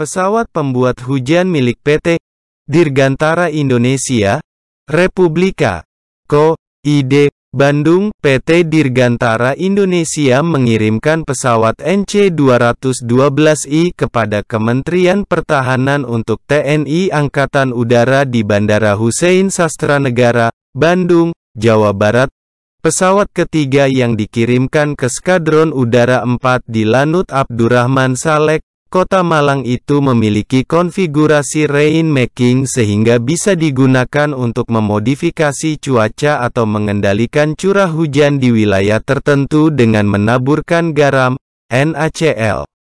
Pesawat pembuat hujan milik PT Dirgantara Indonesia, Republika Ko, ID, Bandung, PT Dirgantara Indonesia mengirimkan pesawat NC-212I kepada Kementerian Pertahanan untuk TNI Angkatan Udara di Bandara Hussein Sastra Negara, Bandung, Jawa Barat, Pesawat ketiga yang dikirimkan ke Skadron Udara 4 di Lanut Abdurrahman Saleh, Kota Malang itu memiliki konfigurasi rainmaking sehingga bisa digunakan untuk memodifikasi cuaca atau mengendalikan curah hujan di wilayah tertentu dengan menaburkan garam, NaCl.